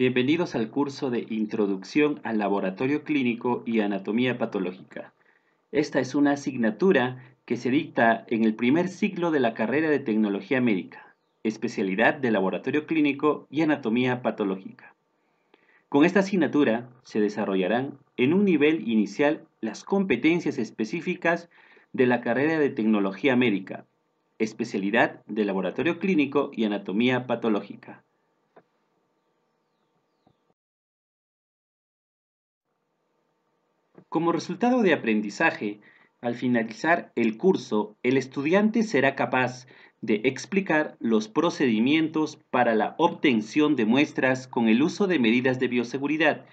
Bienvenidos al curso de Introducción al Laboratorio Clínico y Anatomía Patológica. Esta es una asignatura que se dicta en el primer ciclo de la carrera de Tecnología Médica, especialidad de Laboratorio Clínico y Anatomía Patológica. Con esta asignatura se desarrollarán en un nivel inicial las competencias específicas de la carrera de Tecnología Médica, especialidad de Laboratorio Clínico y Anatomía Patológica Como resultado de aprendizaje, al finalizar el curso, el estudiante será capaz de explicar los procedimientos para la obtención de muestras con el uso de medidas de bioseguridad,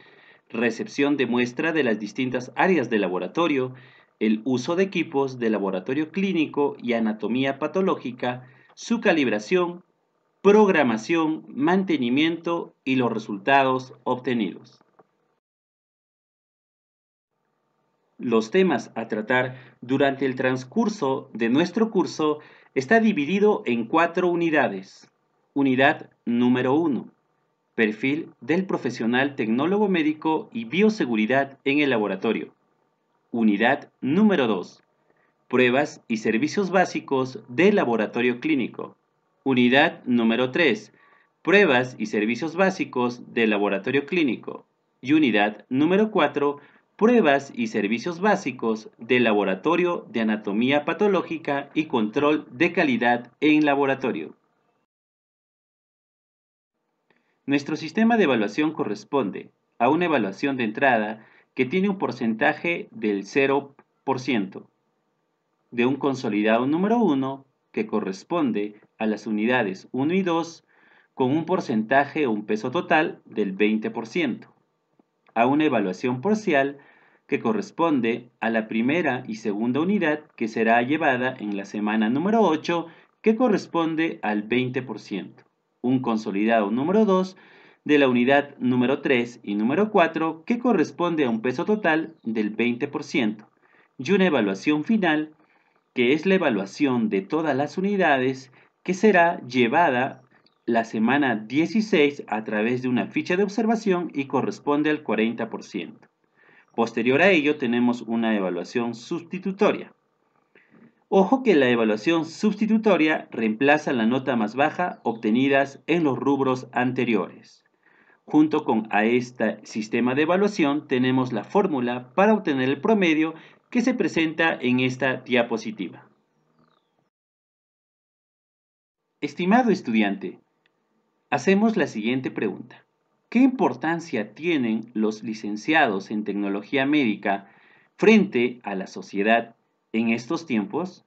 recepción de muestra de las distintas áreas del laboratorio, el uso de equipos de laboratorio clínico y anatomía patológica, su calibración, programación, mantenimiento y los resultados obtenidos. Los temas a tratar durante el transcurso de nuestro curso está dividido en cuatro unidades. Unidad número 1. Perfil del profesional tecnólogo médico y bioseguridad en el laboratorio. Unidad número 2. Pruebas y servicios básicos del laboratorio clínico. Unidad número 3. Pruebas y servicios básicos del laboratorio clínico. Y unidad número 4 pruebas y servicios básicos del Laboratorio de Anatomía Patológica y Control de Calidad en Laboratorio. Nuestro sistema de evaluación corresponde a una evaluación de entrada que tiene un porcentaje del 0% de un consolidado número 1 que corresponde a las unidades 1 y 2 con un porcentaje o un peso total del 20% a una evaluación parcial que corresponde a la primera y segunda unidad que será llevada en la semana número 8 que corresponde al 20%, un consolidado número 2 de la unidad número 3 y número 4 que corresponde a un peso total del 20% y una evaluación final que es la evaluación de todas las unidades que será llevada la semana 16 a través de una ficha de observación y corresponde al 40%. Posterior a ello tenemos una evaluación sustitutoria. Ojo que la evaluación sustitutoria reemplaza la nota más baja obtenidas en los rubros anteriores. Junto con a este sistema de evaluación tenemos la fórmula para obtener el promedio que se presenta en esta diapositiva. Estimado estudiante, Hacemos la siguiente pregunta. ¿Qué importancia tienen los licenciados en tecnología médica frente a la sociedad en estos tiempos?